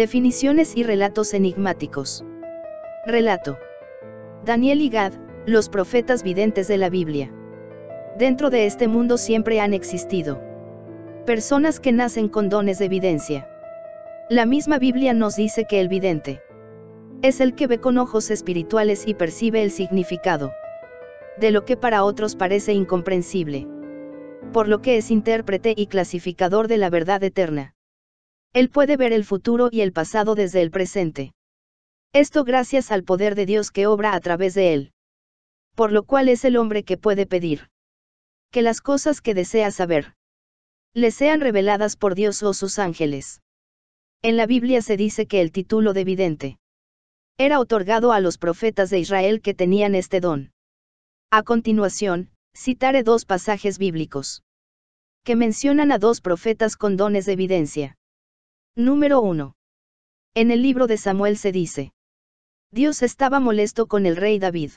Definiciones y relatos enigmáticos. Relato. Daniel y Gad, los profetas videntes de la Biblia. Dentro de este mundo siempre han existido personas que nacen con dones de evidencia. La misma Biblia nos dice que el vidente es el que ve con ojos espirituales y percibe el significado de lo que para otros parece incomprensible, por lo que es intérprete y clasificador de la verdad eterna. Él puede ver el futuro y el pasado desde el presente. Esto gracias al poder de Dios que obra a través de él. Por lo cual es el hombre que puede pedir. Que las cosas que desea saber. Le sean reveladas por Dios o sus ángeles. En la Biblia se dice que el título de vidente. Era otorgado a los profetas de Israel que tenían este don. A continuación, citaré dos pasajes bíblicos. Que mencionan a dos profetas con dones de evidencia. Número 1. En el libro de Samuel se dice. Dios estaba molesto con el rey David.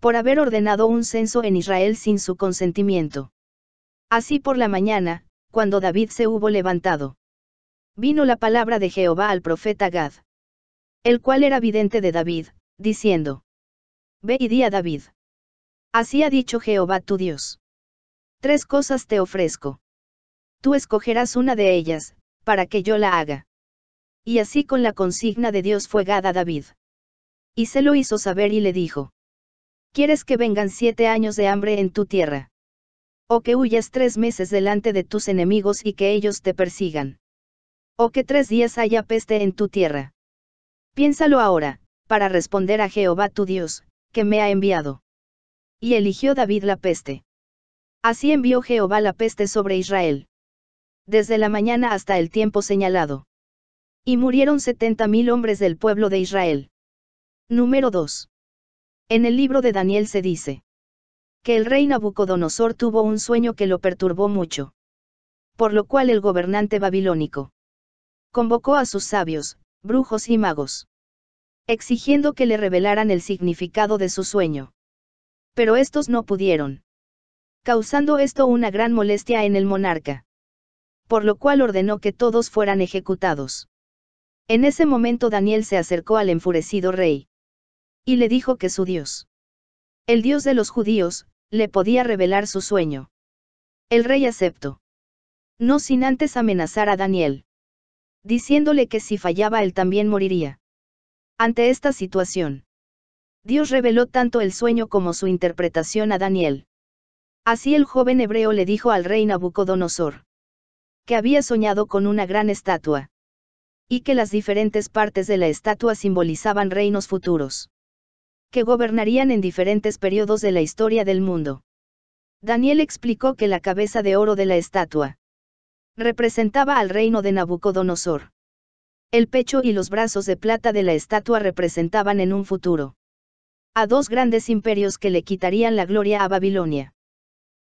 Por haber ordenado un censo en Israel sin su consentimiento. Así por la mañana, cuando David se hubo levantado. Vino la palabra de Jehová al profeta Gad. El cual era vidente de David, diciendo. Ve y di a David. Así ha dicho Jehová tu Dios. Tres cosas te ofrezco. Tú escogerás una de ellas, para que yo la haga. Y así con la consigna de Dios fue gada David. Y se lo hizo saber y le dijo. ¿Quieres que vengan siete años de hambre en tu tierra? ¿O que huyas tres meses delante de tus enemigos y que ellos te persigan? ¿O que tres días haya peste en tu tierra? Piénsalo ahora, para responder a Jehová tu Dios, que me ha enviado. Y eligió David la peste. Así envió Jehová la peste sobre Israel desde la mañana hasta el tiempo señalado. Y murieron setenta mil hombres del pueblo de Israel. Número 2. En el libro de Daniel se dice que el rey Nabucodonosor tuvo un sueño que lo perturbó mucho. Por lo cual el gobernante babilónico convocó a sus sabios, brujos y magos, exigiendo que le revelaran el significado de su sueño. Pero estos no pudieron, causando esto una gran molestia en el monarca por lo cual ordenó que todos fueran ejecutados. En ese momento Daniel se acercó al enfurecido rey. Y le dijo que su Dios, el Dios de los judíos, le podía revelar su sueño. El rey aceptó. No sin antes amenazar a Daniel. Diciéndole que si fallaba él también moriría. Ante esta situación, Dios reveló tanto el sueño como su interpretación a Daniel. Así el joven hebreo le dijo al rey Nabucodonosor que había soñado con una gran estatua. Y que las diferentes partes de la estatua simbolizaban reinos futuros. Que gobernarían en diferentes periodos de la historia del mundo. Daniel explicó que la cabeza de oro de la estatua representaba al reino de Nabucodonosor. El pecho y los brazos de plata de la estatua representaban en un futuro a dos grandes imperios que le quitarían la gloria a Babilonia.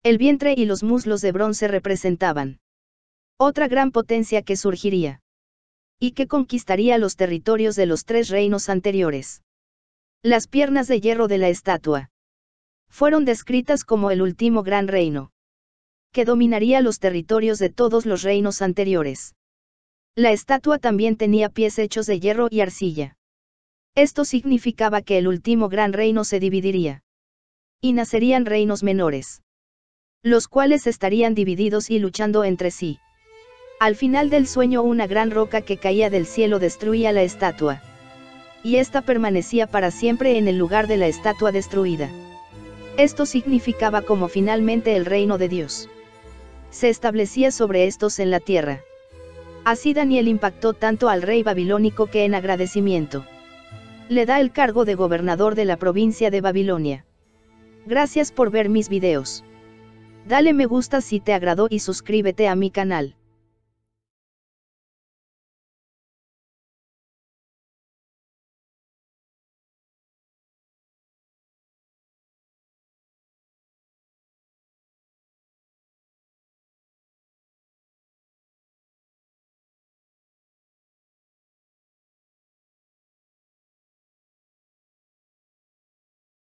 El vientre y los muslos de bronce representaban otra gran potencia que surgiría. Y que conquistaría los territorios de los tres reinos anteriores. Las piernas de hierro de la estatua. Fueron descritas como el último gran reino. Que dominaría los territorios de todos los reinos anteriores. La estatua también tenía pies hechos de hierro y arcilla. Esto significaba que el último gran reino se dividiría. Y nacerían reinos menores. Los cuales estarían divididos y luchando entre sí. Al final del sueño una gran roca que caía del cielo destruía la estatua. Y ésta permanecía para siempre en el lugar de la estatua destruida. Esto significaba como finalmente el reino de Dios. Se establecía sobre estos en la tierra. Así Daniel impactó tanto al rey babilónico que en agradecimiento. Le da el cargo de gobernador de la provincia de Babilonia. Gracias por ver mis videos. Dale me gusta si te agradó y suscríbete a mi canal.